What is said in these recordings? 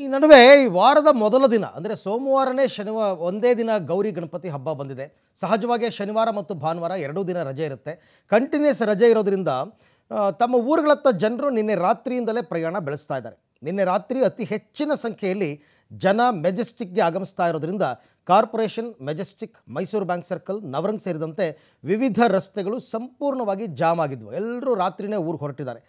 ಈ ನಡುವೆ ಈ ವಾರದ ಮೊದಲ ದಿನ ಅಂದರೆ ಸೋಮವಾರನೇ ಶನಿವಾರ ಒಂದೇ ದಿನ ಗೌರಿ ಗಣಪತಿ ಹಬ್ಬ ಬಂದಿದೆ ಸಹಜವಾಗಿ ಶನಿವಾರ ಮತ್ತು ಭಾನುವಾರ ಎರಡೂ ದಿನ ರಜೆ ಇರುತ್ತೆ ಕಂಟಿನ್ಯೂಸ್ ರಜೆ ಇರೋದರಿಂದ ತಮ್ಮ ಊರುಗಳತ್ತ ಜನರು ನಿನ್ನೆ ರಾತ್ರಿಯಿಂದಲೇ ಪ್ರಯಾಣ ಬೆಳೆಸ್ತಾ ಇದ್ದಾರೆ ನಿನ್ನೆ ರಾತ್ರಿ ಅತಿ ಹೆಚ್ಚಿನ ಸಂಖ್ಯೆಯಲ್ಲಿ ಜನ ಮೆಜೆಸ್ಟಿಕ್ಗೆ ಆಗಮಿಸ್ತಾ ಇರೋದ್ರಿಂದ corporation Majestic Mysuru bank circle Navrang ಸೇರಿದಂತೆ ವಿವಿಧ ರಸ್ತೆಗಳು ಸಂಪೂರ್ಣವಾಗಿ ಜಾಮ್ ಆಗಿದ್ವು ಎಲ್ಲರೂ ರಾತ್ರಿನೇ ಊರಿಗೆ ಹೊರಟಿದ್ದಾರೆ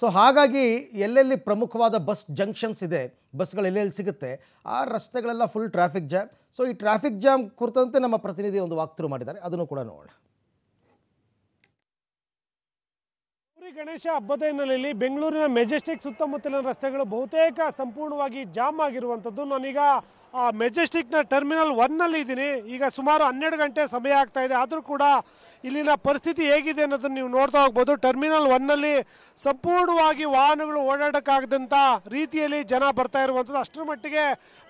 ಸೊ ಹಾಗಾಗಿ ಎಲ್ಲೆಲ್ಲಿ ಪ್ರಮುಖವಾದ ಬಸ್ ಜಂಕ್ಷನ್ಸ್ ಇದೆ ಬಸ್ಗಳು ಎಲ್ಲೆಲ್ಲಿ ಸಿಗುತ್ತೆ ಆ ರಸ್ತೆಗಳೆಲ್ಲ ಫುಲ್ ಟ್ರಾಫಿಕ್ ಜಾಮ್ ಸೊ ಈ ಟ್ರಾಫಿಕ್ ಜಾಮ್ ಕುರಿತಂತೆ ನಮ್ಮ ಪ್ರತಿನಿಧಿ ಒಂದು ವಾಕ್ತೃ ಮಾಡಿದ್ದಾರೆ ಅದನ್ನು ಕೂಡ ನೋಡೋಣ ಗಣೇಶ ಹಬ್ಬದ ಹಿನ್ನೆಲೆಯಲ್ಲಿ ಬೆಂಗಳೂರಿನ ಮೆಜೆಸ್ಟಿಕ್ ಸುತ್ತಮುತ್ತಲಿನ ರಸ್ತೆಗಳು ಬಹುತೇಕ ಸಂಪೂರ್ಣವಾಗಿ ಜಾಮ್ ಆಗಿರುವಂಥದ್ದು ನಾನೀಗ ಆ ಮೆಜೆಸ್ಟಿಕ್ನ ಟರ್ಮಿನಲ್ ಒನ್ನಲ್ಲಿ ಇದ್ದೀನಿ ಈಗ ಸುಮಾರು ಹನ್ನೆರಡು ಗಂಟೆ ಸಮಯ ಆಗ್ತಾ ಇದೆ ಆದರೂ ಕೂಡ ಇಲ್ಲಿನ ಪರಿಸ್ಥಿತಿ ಹೇಗಿದೆ ಅನ್ನೋದನ್ನು ನೀವು ನೋಡ್ತಾ ಹೋಗ್ಬೋದು ಟರ್ಮಿನಲ್ ಒನ್ನಲ್ಲಿ ಸಂಪೂರ್ಣವಾಗಿ ವಾಹನಗಳು ಓಡಾಡೋಕ್ಕಾಗದಂಥ ರೀತಿಯಲ್ಲಿ ಜನ ಬರ್ತಾ ಇರುವಂಥದ್ದು ಅಷ್ಟರ ಮಟ್ಟಿಗೆ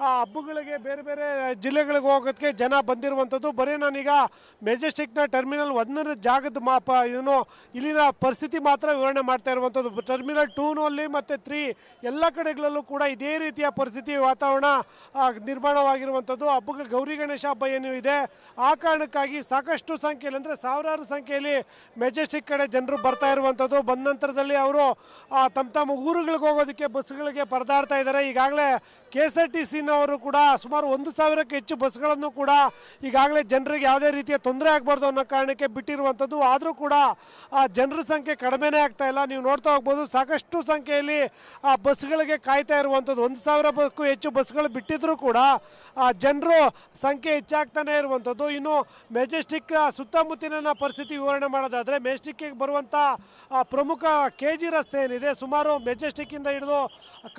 ಆ ಹಬ್ಬಗಳಿಗೆ ಬೇರೆ ಬೇರೆ ಜಿಲ್ಲೆಗಳಿಗೆ ಹೋಗೋದಕ್ಕೆ ಜನ ಬಂದಿರುವಂಥದ್ದು ಬರೀ ನಾನೀಗ ಮೆಜೆಸ್ಟಿಕ್ನ ಟರ್ಮಿನಲ್ ಒಂದರ ಜಾಗದ ಮಾಪ ಇದನ್ನು ಇಲ್ಲಿನ ಪರಿಸ್ಥಿತಿ ಮಾತ್ರ ವಿವರಣೆ ಮಾಡ್ತಾ ಇರುವಂಥದ್ದು ಟರ್ಮಿನಲ್ ಟೂನಲ್ಲಿ ಮತ್ತು ತ್ರೀ ಎಲ್ಲ ಕಡೆಗಳಲ್ಲೂ ಕೂಡ ಇದೇ ರೀತಿಯ ಪರಿಸ್ಥಿತಿ ವಾತಾವರಣ ನಿರ್ಮಾಣವಾಗಿರುವಂಥದ್ದು ಹಬ್ಬಗಳ ಗೌರಿ ಗಣೇಶ ಹಬ್ಬ ಏನು ಇದೆ ಆ ಕಾರಣಕ್ಕಾಗಿ ಸಾಕಷ್ಟು ಸಂಖ್ಯೆಯಲ್ಲಿ ಅಂದರೆ ಸಾವಿರಾರು ಸಂಖ್ಯೆಯಲ್ಲಿ ಮೆಜೆಸ್ಟಿಕ್ ಕಡೆ ಜನರು ಬರ್ತಾ ಇರುವಂಥದ್ದು ಬಂದ ನಂತರದಲ್ಲಿ ಅವರು ತಮ್ಮ ತಮ್ಮ ಊರುಗಳಿಗೆ ಹೋಗೋದಕ್ಕೆ ಬಸ್ಗಳಿಗೆ ಪರದಾಡ್ತಾ ಇದ್ದಾರೆ ಈಗಾಗಲೇ ಕೆ ಎಸ್ ಆರ್ ಟಿ ಸಿನವರು ಕೂಡ ಸುಮಾರು ಒಂದು ಸಾವಿರಕ್ಕೆ ಹೆಚ್ಚು ಬಸ್ಗಳನ್ನು ಕೂಡ ಈಗಾಗಲೇ ಜನರಿಗೆ ಯಾವುದೇ ರೀತಿಯ ತೊಂದರೆ ಆಗಬಾರ್ದು ಅನ್ನೋ ಕಾರಣಕ್ಕೆ ಬಿಟ್ಟಿರುವಂಥದ್ದು ಆದರೂ ಕೂಡ ಆ ಜನರ ಸಂಖ್ಯೆ ಕಡಿಮೆನೇ ಆಗ್ತಾ ಇಲ್ಲ ನೀವು ನೋಡ್ತಾ ಹೋಗ್ಬೋದು ಸಾಕಷ್ಟು ಸಂಖ್ಯೆಯಲ್ಲಿ ಆ ಬಸ್ಗಳಿಗೆ ಕಾಯ್ತಾ ಇರುವಂಥದ್ದು ಒಂದು ಸಾವಿರಕ್ಕೂ ಹೆಚ್ಚು ಬಸ್ಗಳು ಬಿಟ್ಟಿದ್ರೂ ಕೂಡ ಜನರು ಸಂಖ್ಯೆ ಹೆಚ್ಚಾಗ್ತಾನೆ ಇರುವಂಥದ್ದು ಇನ್ನು ಮೆಜೆಸ್ಟಿಕ್ ಸುತ್ತಮುತ್ತಲಿನ ಪರಿಸ್ಥಿತಿ ವಿವರಣೆ ಮಾಡೋದಾದರೆ ಮೆಜೆಸ್ಟಿಕ್ಗೆ ಬರುವಂಥ ಪ್ರಮುಖ ಕೆ ಜಿ ರಸ್ತೆ ಏನಿದೆ ಸುಮಾರು ಮೆಜೆಸ್ಟಿಕ್ಕಿಂದ ಹಿಡಿದು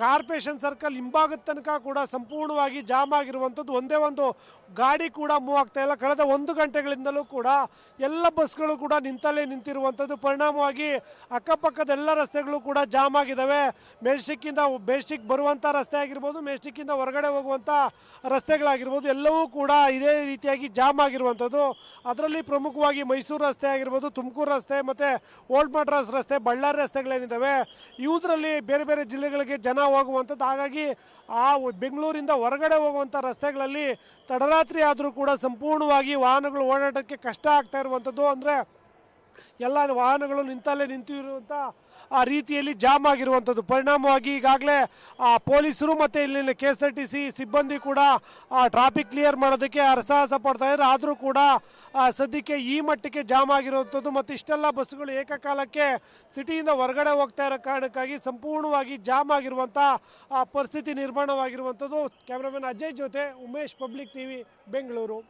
ಕಾರ್ಪೊರೇಷನ್ ಸರ್ಕಲ್ ಹಿಂಭಾಗದ ತನಕ ಕೂಡ ಸಂಪೂರ್ಣವಾಗಿ ಜಾಮ್ ಆಗಿರುವಂಥದ್ದು ಒಂದೇ ಒಂದು ಗಾಡಿ ಕೂಡ ಮೂವ್ ಆಗ್ತಾ ಇಲ್ಲ ಕಳೆದ ಒಂದು ಗಂಟೆಗಳಿಂದಲೂ ಕೂಡ ಎಲ್ಲ ಬಸ್ಗಳು ಕೂಡ ನಿಂತಲ್ಲೇ ನಿಂತಿರುವಂಥದ್ದು ಪರಿಣಾಮವಾಗಿ ಅಕ್ಕಪಕ್ಕದ ಎಲ್ಲ ರಸ್ತೆಗಳು ಕೂಡ ಜಾಮ್ ಆಗಿದ್ದಾವೆ ಮೇಸ್ಟಿಕ್ಕಿಂದ ಮೇಸ್ಟಿಕ್ ಬರುವಂಥ ರಸ್ತೆ ಆಗಿರ್ಬೋದು ಮೇಸ್ಟಿಕ್ಕಿಂದ ಹೊರಗಡೆ ಹೋಗುವಂಥ ರಸ್ತೆಗಳಾಗಿರ್ಬೋದು ಎಲ್ಲವೂ ಕೂಡ ಇದೇ ರೀತಿಯಾಗಿ ಜಾಮ್ ಆಗಿರುವಂಥದ್ದು ಅದರಲ್ಲಿ ಪ್ರಮುಖವಾಗಿ ಮೈಸೂರು ರಸ್ತೆ ಆಗಿರ್ಬೋದು ತುಮಕೂರು ರಸ್ತೆ ಮತ್ತು ಓಲ್ಡ್ ಮಡ್ರಾಸ್ ರಸ್ತೆ ಬಳ್ಳಾರಿ ರಸ್ತೆಗಳೇನಿದ್ದಾವೆ ಇವುದರಲ್ಲಿ ಬೇರೆ ಬೇರೆ ಜಿಲ್ಲೆಗಳಿಗೆ ಜನ ಹೋಗುವಂಥದ್ದು ಹಾಗಾಗಿ ಆ ಬೆಂಗಳೂರಿಂದ ಹೊರಗಡೆ ಹೋಗುವಂಥ ರಸ್ತೆಗಳಲ್ಲಿ ತಡರಾತ್ರಿ ಆದರೂ ಕೂಡ ಸಂಪೂರ್ಣವಾಗಿ ವಾಹನಗಳು ಓಡಾಟಕ್ಕೆ ಕಷ್ಟ ಆಗ್ತಾ ಇರುವಂಥದ್ದು ಅಂದರೆ ಎಲ್ಲ ವಾಹನಗಳು ನಿಂತಲ್ಲೇ ನಿಂತಿರುವಂಥ ಆ ರೀತಿಯಲ್ಲಿ ಜಾಮ್ ಆಗಿರುವಂಥದ್ದು ಪರಿಣಾಮವಾಗಿ ಈಗಾಗಲೇ ಆ ಪೊಲೀಸರು ಮತ್ತೆ ಇಲ್ಲಿನ K S R T C ಸಿಬ್ಬಂದಿ ಕೂಡ ಆ ಟ್ರಾಫಿಕ್ ಕ್ಲಿಯರ್ ಮಾಡೋದಕ್ಕೆ ಅರಸಾಹಸ ಪಡ್ತಾ ಇದ್ದಾರೆ ಆದರೂ ಕೂಡ ಸದ್ಯಕ್ಕೆ ಈ ಮಟ್ಟಕ್ಕೆ ಜಾಮ್ ಆಗಿರುವಂಥದ್ದು ಮತ್ತು ಇಷ್ಟೆಲ್ಲ ಬಸ್ಸುಗಳು ಏಕಕಾಲಕ್ಕೆ ಸಿಟಿಯಿಂದ ಹೊರಗಡೆ ಹೋಗ್ತಾ ಇರೋ ಕಾರಣಕ್ಕಾಗಿ ಸಂಪೂರ್ಣವಾಗಿ ಜಾಮ್ ಆಗಿರುವಂಥ ಆ ಪರಿಸ್ಥಿತಿ ನಿರ್ಮಾಣವಾಗಿರುವಂಥದ್ದು ಕ್ಯಾಮ್ರಾಮನ್ ಅಜಯ್ ಜೊತೆ Umesh public T V Bengaluru